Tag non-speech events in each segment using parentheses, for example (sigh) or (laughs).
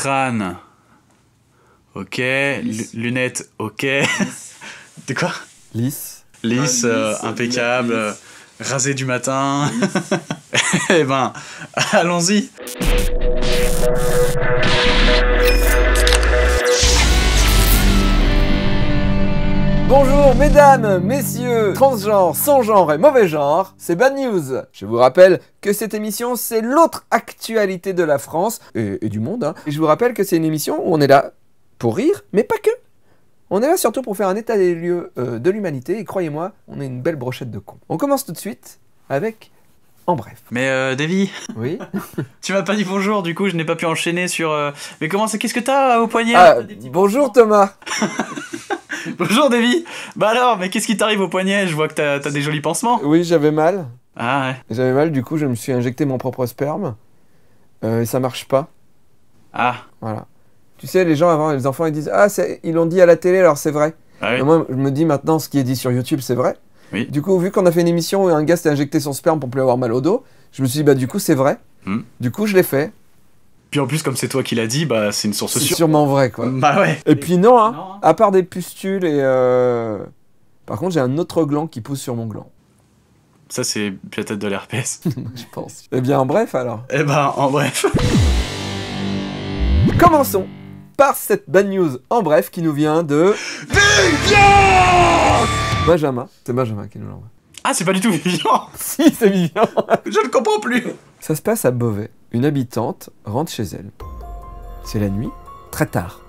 Crâne. Ok. Lunettes, ok. (laughs) De quoi Lisse. Lisse, ah, euh, impeccable. Euh, rasé du matin. (laughs) Eh ben, allons-y. Bonjour mesdames, messieurs, transgenres, sans genre et mauvais genre, c'est Bad News. Je vous rappelle que cette émission, c'est l'autre actualité de la France et, du monde. Hein. Et je vous rappelle que c'est une émission où on est là pour rire, mais pas que. On est là surtout pour faire un état des lieux euh, de l'humanité et croyez-moi, on est une belle brochette de cons. On commence tout de suite avec bref. Mais euh, David, Oui (laughs) Tu m'as pas dit bonjour, du coup, je n'ai pas pu enchaîner sur. Euh, mais comment c'est Qu'est-ce que t'as au poignet ah, Bonjour Thomas (laughs) Bonjour David Bah alors, mais qu'est-ce qui t'arrive au poignet Je vois que t'as as des jolis pansements. Oui, j'avais mal. Ah ouais. J'avais mal, du coup, je me suis injecté mon propre sperme. Euh, et ça marche pas. Ah. Voilà. Tu sais, les gens avant, les enfants, ils disent Ah, ils l'ont dit à la télé, alors c'est vrai. Ah moi, je me dis maintenant, ce qui est dit sur YouTube, c'est vrai. Du coup, vu qu'on a fait une émission où un gars s'est injecté son sperme pour plus avoir mal au dos, je me suis dit, bah du coup, c'est vrai. Hmm. Du coup, je l'ai fait. Puis en plus, comme c'est toi qui l'as dit, bah c'est une source sûre. C'est sûrement vrai, quoi. (laughs) Bah ouais. Et puis hein. non, hein, à part des pustules et. Euh... Par contre, j'ai un autre gland qui pousse sur mon gland. Ça, c'est peut-être de l'herpès. (laughs) je pense. Eh bien, en bref, alors. Eh ben, en bref. (laughs) Commençons par cette bad news en bref qui nous vient de. Vivian Benjamin, c'est Benjamin qui nous l'envoie. Ah, c'est pas du tout Vivian (laughs) Si, c'est Vivian Je ne comprends plus Ça se passe à Beauvais. Une habitante rentre chez elle. C'est la nuit, très tard.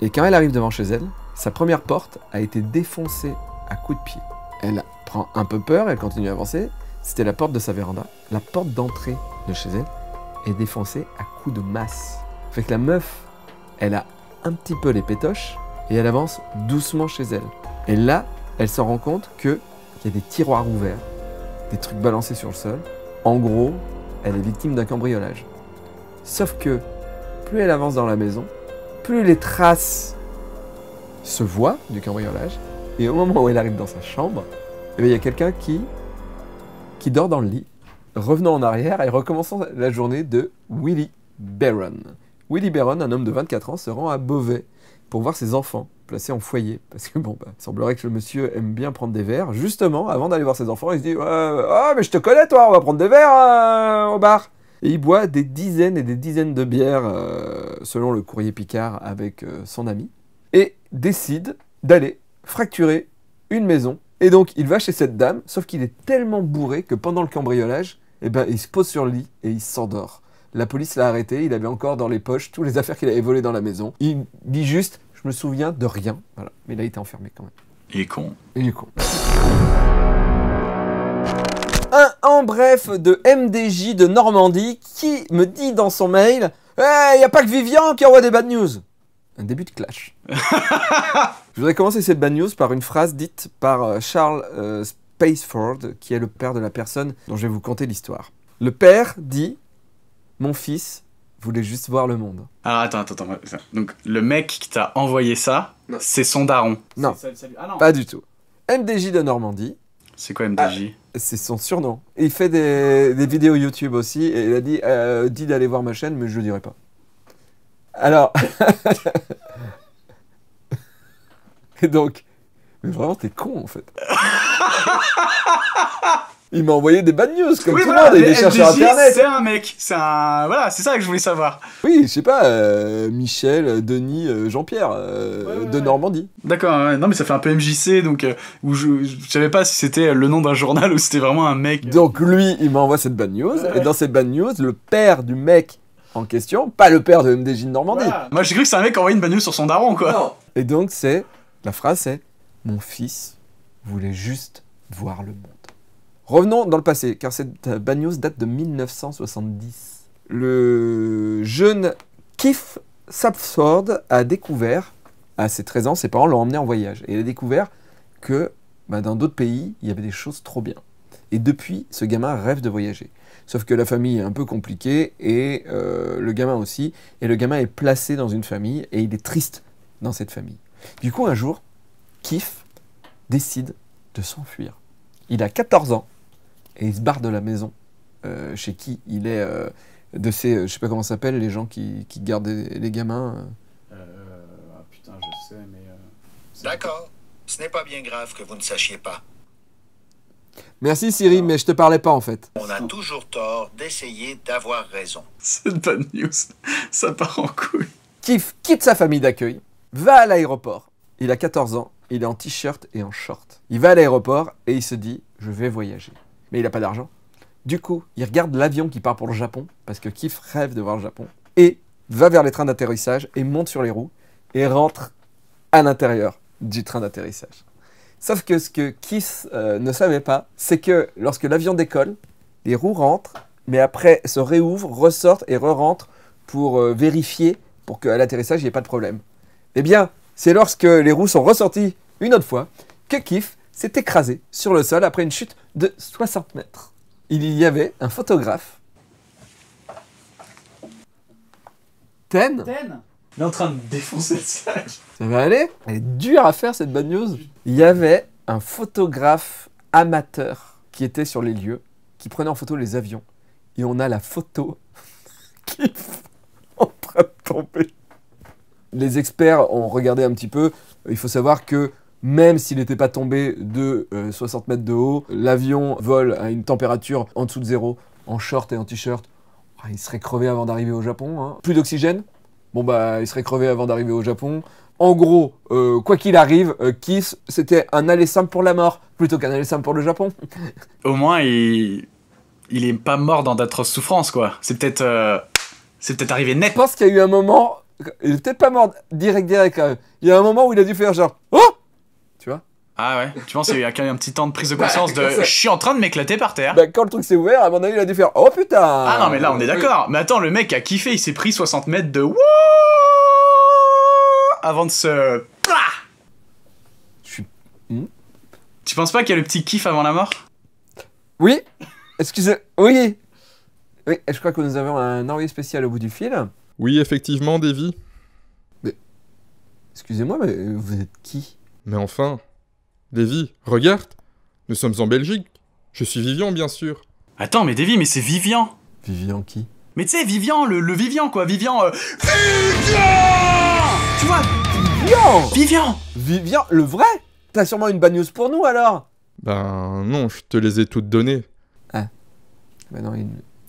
Et quand elle arrive devant chez elle, sa première porte a été défoncée à coups de pied. Elle prend un peu peur, elle continue à avancer. C'était la porte de sa véranda. La porte d'entrée de chez elle est défoncée à coups de masse. Fait que la meuf, elle a un petit peu les pétoches et elle avance doucement chez elle. Et là, elle se rend compte qu'il y a des tiroirs ouverts, des trucs balancés sur le sol. En gros, elle est victime d'un cambriolage. Sauf que plus elle avance dans la maison, plus les traces se voient du cambriolage. Et au moment où elle arrive dans sa chambre, eh il y a quelqu'un qui, qui dort dans le lit, revenant en arrière et recommençant la journée de Willy Barron. Willy Barron, un homme de 24 ans, se rend à Beauvais pour voir ses enfants placé en foyer. Parce que bon, bah, semblerait que le monsieur aime bien prendre des verres. Justement, avant d'aller voir ses enfants, il se dit Ah, mais je te connais, toi, on va prendre des verres euh, au bar. Et il boit des dizaines et des dizaines de bières, euh, selon le courrier Picard, avec son ami. Et décide d'aller fracturer une maison. Et donc, il va chez cette dame, sauf qu'il est tellement bourré que pendant le cambriolage, et eh ben, il se pose sur le lit et il s'endort. La police l'a arrêté, il avait encore dans les poches toutes les affaires qu'il avait volées dans la maison. Il dit juste je me souviens de rien. Voilà. Mais il a été enfermé quand même. Il est con. Il est con. Un en bref de MDJ de Normandie qui me dit dans son mail il n'y eh, a pas que Vivian qui envoie des bad news Un début de clash. (laughs) Je voudrais commencer cette bad news par une phrase dite par euh, Charles euh, Spaceford, qui est le père de la personne dont je vais vous conter l'histoire. Le père dit Mon fils voulait juste voir le monde. Ah, attends, attends, attends. Donc le mec qui t'a envoyé ça, c'est son daron. Non. Ah, pas du tout. MDJ de Normandie. C'est quoi MDJ ah, C'est son surnom. Il fait des, vidéos YouTube aussi et il a dit, euh, d'aller voir ma chaîne, mais je le dirai pas. Alors. (laughs) et donc. Mais vraiment, t'es con en fait. (laughs) il m'a envoyé des bad news comme tout le monde, il est cherché sur internet. C'est un mec, c'est voilà, c'est ça que je voulais savoir. Oui, je sais pas, euh, Michel, Denis, euh, Jean-Pierre euh, de Normandie. D'accord, non mais ça fait un peu MJC donc où je, savais pas si c'était le nom d'un journal ou c'était vraiment un mec. Donc lui, il m'a envoyé cette bad news et dans cette bad news, le père du mec en question, pas le père de MDJ de Normandie. Moi j'ai cru que c'est un mec qui envoyait une bad news sur son daron quoi. Et donc c'est la phrase c'est mon fils voulait juste voir le monde. Revenons dans le passé, car cette bad news date de 1970. Le jeune Keith Sapsford a découvert, à ses 13 ans, ses parents l'ont emmené en voyage. Et il a découvert que bah, dans d'autres pays, il y avait des choses trop bien. Et depuis, ce gamin rêve de voyager. Sauf que la famille est un peu compliquée, et euh, le gamin aussi. Et le gamin est placé dans une famille, et il est triste dans cette famille. Du coup, un jour, Keith décide de s'enfuir. Il a 14 ans, et il se barre de la maison euh, chez qui il est euh, de ces je euh, je sais pas comment ça s'appelle les gens qui, qui gardent les, gamins ah putain je sais mais d'accord ce n'est pas bien grave que vous ne sachiez pas merci Siri mais je te parlais pas en fait on a toujours tort d'essayer d'avoir raison une bonne news ça part en couille Kif quitte sa famille d'accueil va à l'aéroport il a 14 ans il est en t-shirt et en short il va à l'aéroport et il se dit je vais voyager mais il n'a pas d'argent. Du coup, il regarde l'avion qui part pour le Japon, parce que Kif rêve de voir le Japon, et va vers les trains d'atterrissage et monte sur les roues et rentre à l'intérieur du train d'atterrissage. Sauf que ce que Kiss euh, ne savait pas, c'est que lorsque l'avion décolle, les roues rentrent, mais après se réouvrent, ressortent et re-rentrent pour euh, vérifier pour qu'à l'atterrissage, il n'y ait pas de problème. Eh bien, c'est lorsque les roues sont ressorties une autre fois que Kiff s'est écrasé sur le sol après une chute de 60 mètres. Il y avait un photographe. Ten Ten Il est en train de défoncer le sage. Ça va aller Elle est dure à faire cette bad news. Il y avait un photographe amateur qui était sur les lieux, qui prenait en photo les avions. Et on a la photo (laughs) qui est en train de tomber. Les experts ont regardé un petit peu. Il faut savoir que même s'il n'était pas tombé de 60 euh, mètres de haut, l'avion vole à une température en dessous de zéro, en short et en t-shirt. Ah, il serait crevé avant d'arriver au Japon. Hein. Plus d'oxygène Bon bah il serait crevé avant d'arriver au Japon. En gros, euh, quoi qu'il arrive, euh, Kiss, c'était un aller simple pour la mort, plutôt qu'un aller simple pour le Japon. (laughs) au moins, il... il est pas mort dans d'atroces souffrances, quoi. C'est peut-être... C'est peut-être arrivé net. Je pense qu'il y a eu un moment... Il est peut-être pas mort direct, direct, quand même. Il y a un moment où il a dû faire genre... Oh ah ouais Tu penses qu'il y a quand même un petit temps de prise de bah, conscience de (laughs) je suis en train de m'éclater par terre Bah quand le truc s'est ouvert, à mon avis il a dû faire Oh putain Ah non mais là on est d'accord Mais attends, le mec a kiffé, il s'est pris 60 mètres de Wouh avant de se. Hmm tu penses pas qu'il y a le petit kiff avant la mort Oui Excusez. Oui Oui, je crois que nous avons un envoyé spécial au bout du fil. Oui, effectivement, Davy. Mais. Excusez-moi, mais vous êtes qui Mais enfin Davy, regarde Nous sommes en Belgique. Je suis Vivian, bien sûr. Attends, mais Davy, mais c'est Vivian Vivian qui Mais tu sais, Vivian, le, Vivian, quoi, Vivian... Euh, Vivian Tu vois Vivian Vivian Vivian, le vrai T'as sûrement une news pour nous, alors Ben non, je te les ai toutes données. Ah. Ben non,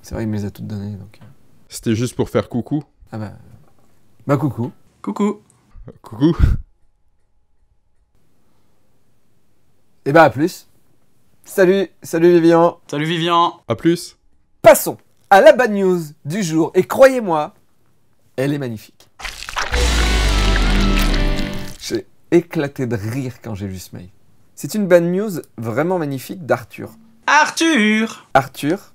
c'est vrai, il me les a toutes données, donc... Euh. C'était juste pour faire coucou. Ah bah... Bah coucou. Coucou. Coucou. Et eh bah ben, à plus. Salut, salut Vivian. Salut Vivian. À plus. Passons à la bad news du jour. Et croyez-moi, elle est magnifique. J'ai éclaté de rire quand j'ai vu ce mail. C'est une bad news vraiment magnifique d'Arthur. Arthur Arthur,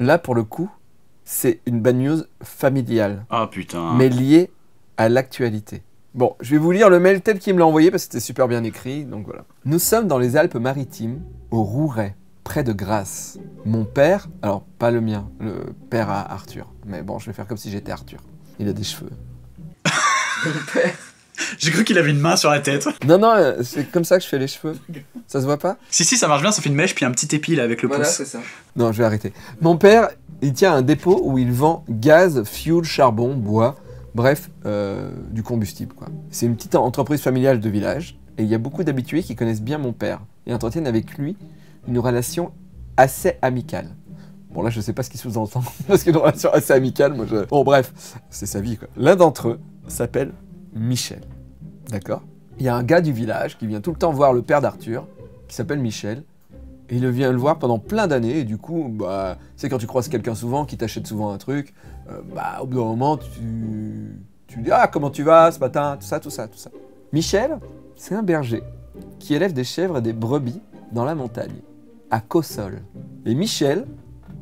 là pour le coup, c'est une bad news familiale. Ah putain. Mais liée à l'actualité. Bon, je vais vous lire le mail tel qu'il me l'a envoyé parce que c'était super bien écrit, donc voilà. Nous sommes dans les Alpes-Maritimes, au Rouret, près de Grasse. Mon père, alors pas le mien, le père à Arthur, mais bon, je vais faire comme si j'étais Arthur. Il a des cheveux. (laughs) Mon père J'ai cru qu'il avait une main sur la tête. Non, non, euh, c'est comme ça que je fais les cheveux. Ça se voit pas Si, si, ça marche bien, ça fait une mèche puis un petit épi avec le pouce. c'est ça. Non, je vais arrêter. Mon père, il tient un dépôt où il vend gaz, fuel, charbon, bois. Bref, euh, du combustible. quoi. C'est une petite entreprise familiale de village, et il y a beaucoup d'habitués qui connaissent bien mon père et entretiennent avec lui une relation assez amicale. Bon là je ne sais pas ce qu'il sous-entend, (laughs) parce qu'une relation assez amicale, moi je... Bon bref, c'est sa vie quoi. L'un d'entre eux s'appelle Michel, d'accord Il y a un gars du village qui vient tout le temps voir le père d'Arthur, qui s'appelle Michel, il vient le voir pendant plein d'années, et du coup, bah, c'est quand tu croises quelqu'un souvent, qui t'achète souvent un truc, euh, bah, au bout d'un moment, tu, tu dis Ah, comment tu vas ce matin Tout ça, tout ça, tout ça. Michel, c'est un berger qui élève des chèvres et des brebis dans la montagne, à Cossol. Et Michel,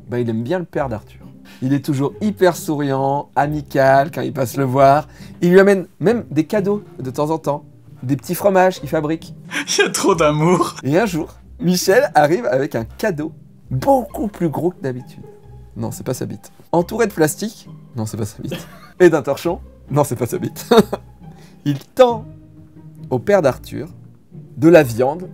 bah, il aime bien le père d'Arthur. Il est toujours hyper souriant, amical quand il passe le voir. Il lui amène même des cadeaux de temps en temps, des petits fromages qu'il fabrique. (laughs) Il y a trop d'amour. Et un jour, Michel arrive avec un cadeau beaucoup plus gros que d'habitude. Non, c'est pas sa bite. Entouré de plastique Non, c'est pas sa bite. Et d'un torchon Non, c'est pas sa bite. (laughs) Il tend au père d'Arthur de la viande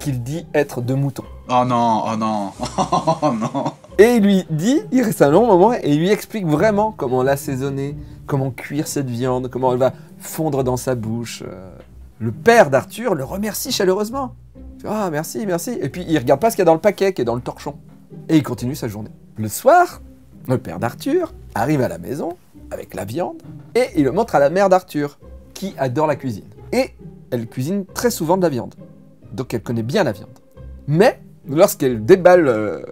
qu'il dit être de mouton. Oh non, oh non, (laughs) oh non. Et il lui dit, il reste un long moment, et il lui explique vraiment comment l'assaisonner, comment cuire cette viande, comment elle va fondre dans sa bouche. Euh, le père d'Arthur le remercie chaleureusement. Ah, merci, merci. Et puis, il regarde pas ce qu'il y a dans le paquet, qui est dans le torchon. Et il continue sa journée. Le soir, le père d'Arthur arrive à la maison avec la viande et il le montre à la mère d'Arthur, qui adore la cuisine. Et elle cuisine très souvent de la viande. Donc, elle connaît bien la viande. Mais, lorsqu'elle déballe euh,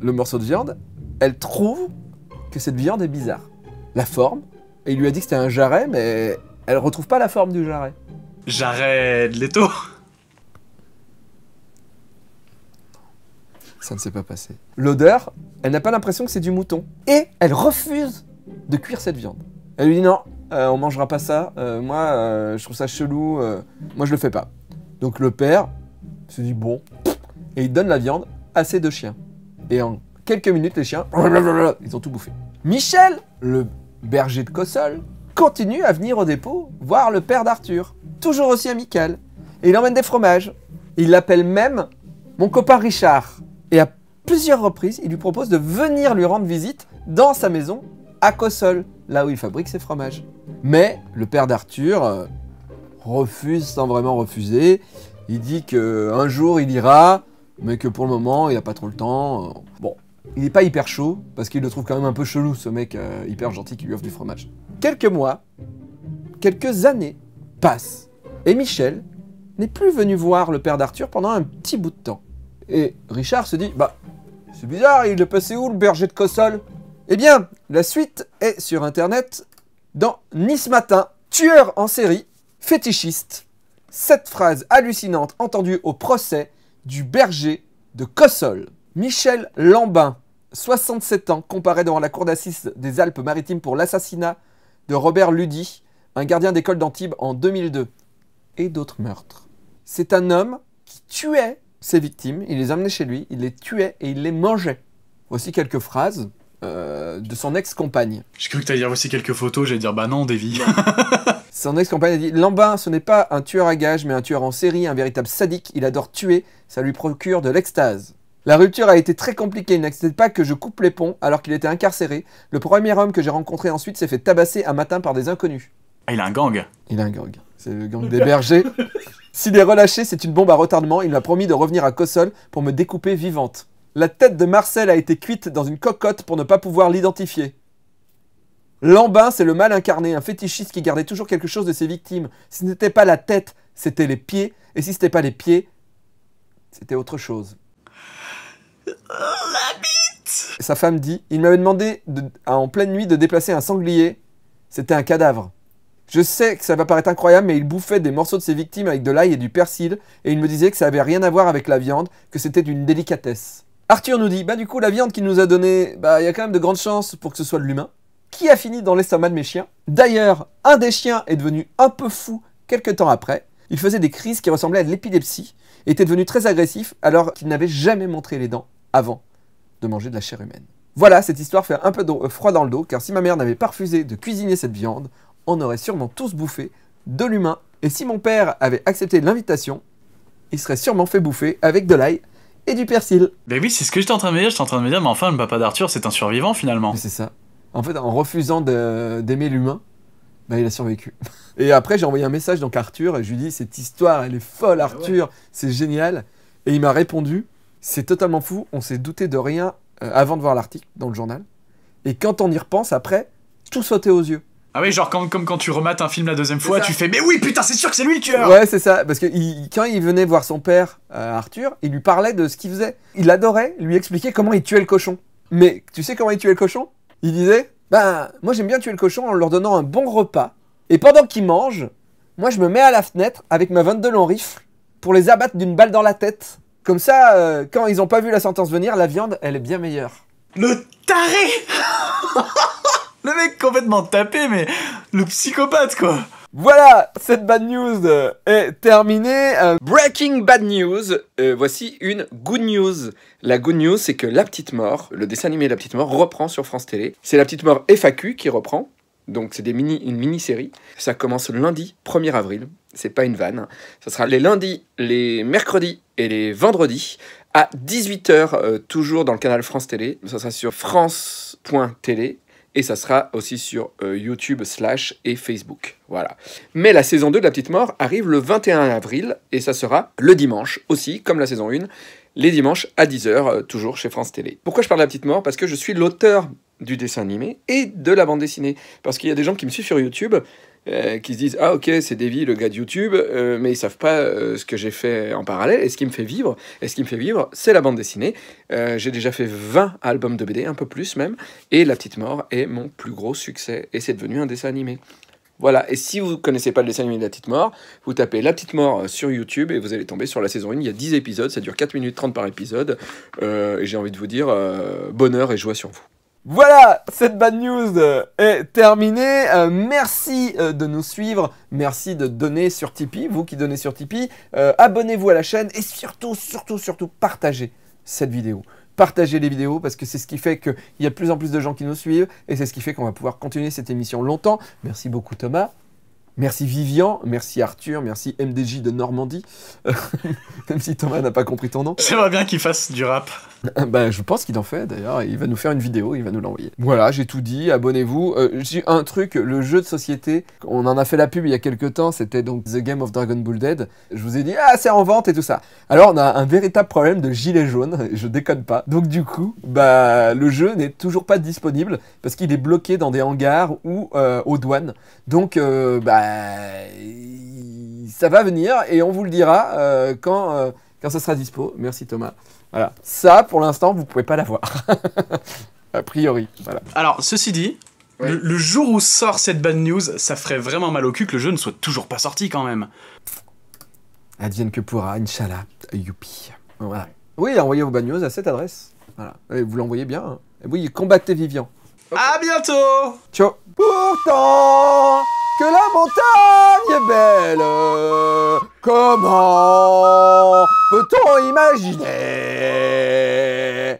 le morceau de viande, elle trouve que cette viande est bizarre. La forme, et il lui a dit que c'était un jarret, mais elle retrouve pas la forme du jarret. Jarret de l'étau Ça ne s'est pas passé. L'odeur, elle n'a pas l'impression que c'est du mouton. Et elle refuse de cuire cette viande. Elle lui dit non, on euh, on mangera pas ça. Euh, moi, euh, je trouve ça chelou. moi, je le fais pas. Donc le père se dit bon. Et il donne la viande à ses deux chiens. Et en quelques minutes, les chiens, ils ont tout bouffé. Michel, le berger de Cossol, continue à venir au dépôt voir le père d'Arthur. Toujours aussi amical. Et il emmène des fromages. Il l'appelle même mon copain Richard. Et à plusieurs reprises, il lui propose de venir lui rendre visite dans sa maison à Cossol, là où il fabrique ses fromages. Mais le père d'Arthur euh, refuse sans vraiment refuser. Il dit qu'un jour il ira, mais que pour le moment il n'a pas trop le temps. Euh. Bon, il n'est pas hyper chaud, parce qu'il le trouve quand même un peu chelou ce mec euh, hyper gentil qui lui offre du fromage. Quelques mois, quelques années passent, et Michel n'est plus venu voir le père d'Arthur pendant un petit bout de temps. Et Richard se dit, bah, c'est bizarre, il est passé où le berger de Cossol Eh bien, la suite est sur Internet dans Nice Matin, tueur en série, fétichiste. Cette phrase hallucinante entendue au procès du berger de Cossol. Michel Lambin, 67 ans, comparé devant la cour d'assises des Alpes-Maritimes pour l'assassinat de Robert Ludy, un gardien d'école d'Antibes en 2002, et d'autres meurtres. C'est un homme qui tuait ses victimes, il les amenait chez lui, il les tuait et il les mangeait. Voici quelques phrases euh, de son ex-compagne. J'ai cru que tu allais dire voici quelques photos, j'allais dire bah non, Davy. (laughs) son ex-compagne a dit Lambin, ce n'est pas un tueur à gages, mais un tueur en série, un véritable sadique, il adore tuer, ça lui procure de l'extase. La rupture a été très compliquée, il n'acceptait pas que je coupe les ponts alors qu'il était incarcéré. Le premier homme que j'ai rencontré ensuite s'est fait tabasser un matin par des inconnus. Ah, il a un gang. Il a un gang. C'est le gang (laughs) des bergers. S'il est relâché, c'est une bombe à retardement. Il m'a promis de revenir à Cossol pour me découper vivante. La tête de Marcel a été cuite dans une cocotte pour ne pas pouvoir l'identifier. Lambin, c'est le mal incarné, un fétichiste qui gardait toujours quelque chose de ses victimes. Si ce n'était pas la tête, c'était les pieds. Et si ce n'était pas les pieds, c'était autre chose. La bite Sa femme dit Il m'avait demandé en pleine nuit de déplacer un sanglier. C'était un cadavre. Je sais que ça va paraître incroyable, mais il bouffait des morceaux de ses victimes avec de l'ail et du persil, et il me disait que ça avait rien à voir avec la viande, que c'était d'une délicatesse. Arthur nous dit, bah du coup la viande qu'il nous a donnée, bah il y a quand même de grandes chances pour que ce soit de l'humain. Qui a fini dans l'estomac de mes chiens D'ailleurs, un des chiens est devenu un peu fou quelques temps après. Il faisait des crises qui ressemblaient à de l'épilepsie, et était devenu très agressif alors qu'il n'avait jamais montré les dents avant de manger de la chair humaine. Voilà, cette histoire fait un peu de froid dans le dos, car si ma mère n'avait pas refusé de cuisiner cette viande, on aurait sûrement tous bouffé de l'humain. Et si mon père avait accepté l'invitation, il serait sûrement fait bouffer avec de l'ail et du persil. Mais ben oui, c'est ce que j'étais en train de me dire. en train de me dire, mais enfin, le papa d'Arthur, c'est un survivant finalement. C'est ça. En fait, en refusant d'aimer l'humain, bah, il a survécu. (laughs) Et après, j'ai envoyé un message donc à Arthur et je lui dis Cette histoire, elle est folle, ah Arthur, c'est génial. Et il m'a répondu C'est totalement fou, on s'est douté de rien euh, avant de voir l'article dans le journal. Et quand on y repense, après, tout sautait aux yeux. Ah oui, genre comme, quand tu remates un film la deuxième fois, tu fais Mais oui, putain, c'est sûr que c'est lui le tueur Ouais, c'est ça, parce que quand il venait voir son père, euh, Arthur, il lui parlait de ce qu'il faisait. Il adorait lui expliquer comment il tuait le cochon. Mais tu sais comment il tuait le cochon Il disait Bah, moi j'aime bien tuer le cochon en leur donnant un bon repas. Et pendant qu'ils mangent, moi je me mets à la fenêtre avec ma 22 longs rifle pour les abattre d'une balle dans la tête. Comme ça, euh, quand ils n'ont pas vu la sentence venir, la viande, elle est bien meilleure. Le taré (laughs) Le mec complètement tapé, mais le psychopathe quoi. Voilà, cette bad news euh, est terminée. Euh, breaking bad news, euh, voici une good news. La good news, c'est que La Petite Mort, le dessin animé La Petite Mort, reprend sur France Télé. C'est La Petite Mort FAQ qui reprend. Donc c'est des mini, une mini-série. Ça commence lundi 1er avril. C'est pas une vanne. Ça sera les lundis, les mercredis et les vendredis à 18h, toujours dans le canal France Télé. Ça sera sur France.tv et ça sera aussi sur euh, YouTube slash et Facebook. Voilà. Mais la saison 2 de La Petite Mort arrive le 21 avril et ça sera le dimanche aussi, comme la saison 1, les dimanches à 10h, euh, toujours chez France Télé. Pourquoi je parle de La Petite Mort Parce que je suis l'auteur du dessin animé et de la bande dessinée. Parce qu'il y a des gens qui me suivent sur YouTube euh, qui se disent Ah, ok, c'est Davy, le gars de YouTube, euh, mais ils savent pas euh, ce que j'ai fait en parallèle et ce qui me fait vivre. Et ce qui me fait vivre, c'est la bande dessinée. j'ai déjà fait 20 albums de BD, un peu plus même, et La Petite Mort est mon plus gros succès et c'est devenu un dessin animé. Voilà, et si vous ne connaissez pas le dessin animé de La Petite Mort, vous tapez La Petite Mort sur YouTube et vous allez tomber sur la saison 1. Il y a 10 épisodes, ça dure 4 minutes 30 par épisode. et j'ai envie de vous dire bonheur et joie sur vous. Voilà, cette bad news euh, est terminée. Euh, merci euh, de nous suivre, merci de donner sur Tipeee, vous qui donnez sur Tipeee. Abonnez-vous à la chaîne et surtout, surtout, surtout, partagez cette vidéo. Partagez les vidéos parce que c'est ce qui fait qu'il y a de plus en plus de gens qui nous suivent et c'est ce qui fait qu'on va pouvoir continuer cette émission longtemps. Merci beaucoup Thomas. Merci Vivian, merci Arthur, merci MDJ de Normandie. (laughs) Même si Thomas n'a pas compris ton nom. J'aimerais bien qu'il fasse du rap. Ah ben, je pense qu'il en fait d'ailleurs. Il va nous faire une vidéo, il va nous l'envoyer. Voilà, j'ai tout dit. Abonnez-vous. Euh, j'ai un truc, le jeu de société, on en a fait la pub il y a quelques temps. C'était donc The Game of Dragon Ball Dead. Je vous ai dit, ah, c'est en vente et tout ça. Alors, on a un véritable problème de gilet jaune. (laughs) Je déconne pas. Donc, du coup, bah, le jeu n'est toujours pas disponible parce qu'il est bloqué dans des hangars ou euh, aux douanes. Donc, euh, bah, ça va venir et on vous le dira euh, quand, euh, quand ça sera dispo. Merci Thomas. Voilà. Ça, pour l'instant, vous ne pouvez pas l'avoir. (laughs) a priori. Voilà. Alors, ceci dit, le, jour où sort cette bad news, ça ferait vraiment mal au cul que le jeu ne soit toujours pas sorti quand même. Advienne que pourra, Inch'Allah. Youpi. Voilà. Oui, envoyez vos bad news à cette adresse. Voilà. Et vous l'envoyez bien. Et hein. oui, combattez Vivian. A À bientôt Ciao Pourtant que la montagne est belle, comment peut-on imaginer